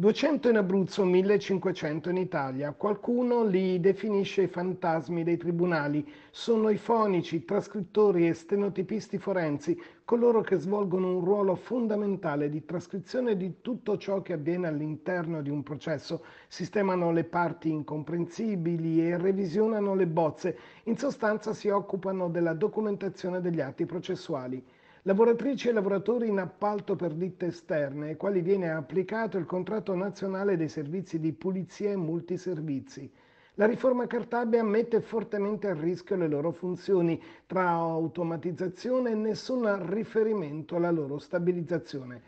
200 in Abruzzo, 1500 in Italia. Qualcuno li definisce i fantasmi dei tribunali. Sono i fonici, trascrittori e stenotipisti forensi, coloro che svolgono un ruolo fondamentale di trascrizione di tutto ciò che avviene all'interno di un processo, sistemano le parti incomprensibili e revisionano le bozze, in sostanza si occupano della documentazione degli atti processuali lavoratrici e lavoratori in appalto per ditte esterne, ai quali viene applicato il contratto nazionale dei servizi di pulizia e multiservizi. La riforma Cartabia mette fortemente a rischio le loro funzioni, tra automatizzazione e nessun riferimento alla loro stabilizzazione.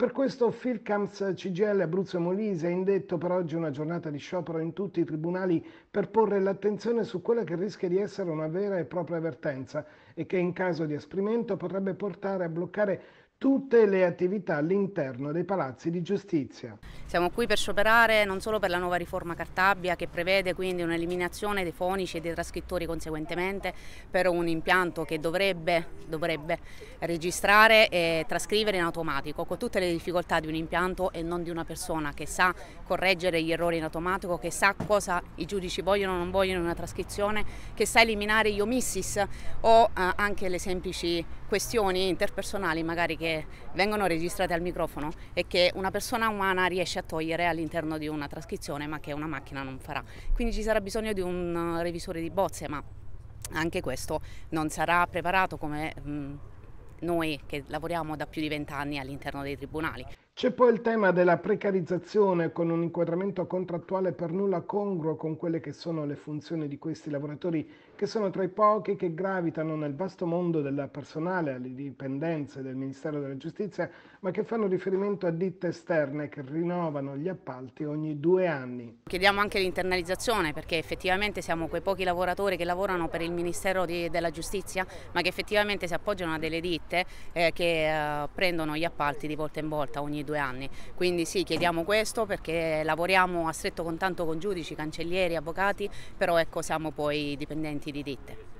Per questo Filcams CGL Abruzzo Molise ha indetto per oggi una giornata di sciopero in tutti i tribunali per porre l'attenzione su quella che rischia di essere una vera e propria avvertenza e che in caso di esprimento potrebbe portare a bloccare tutte le attività all'interno dei palazzi di giustizia. Siamo qui per scioperare non solo per la nuova riforma Cartabia che prevede quindi un'eliminazione dei fonici e dei trascrittori conseguentemente per un impianto che dovrebbe, dovrebbe, registrare e trascrivere in automatico con tutte le difficoltà di un impianto e non di una persona che sa correggere gli errori in automatico, che sa cosa i giudici vogliono o non vogliono in una trascrizione, che sa eliminare gli omissis o eh, anche le semplici questioni interpersonali magari che che vengono registrate al microfono e che una persona umana riesce a togliere all'interno di una trascrizione ma che una macchina non farà. Quindi ci sarà bisogno di un eh, revisore di bozze, ma anche questo non sarà preparato come mh, mm, noi che lavoriamo da più di vent'anni all'interno dei tribunali. C'è poi il tema della precarizzazione con un inquadramento contrattuale per nulla congruo con quelle che sono le funzioni di questi lavoratori, che sono tra i pochi che gravitano nel vasto mondo del personale alle dipendenze del Ministero della Giustizia, ma che fanno riferimento a ditte esterne che rinnovano gli appalti ogni due anni. Chiediamo anche l'internalizzazione perché effettivamente siamo quei pochi lavoratori che lavorano per il Ministero di, della Giustizia, ma che effettivamente si appoggiano a delle ditte eh, che eh, prendono gli appalti di volta in volta ogni due anni due anni. Quindi sì, chiediamo questo perché lavoriamo a stretto contatto con giudici, cancellieri, avvocati, però ecco siamo poi dipendenti di ditte.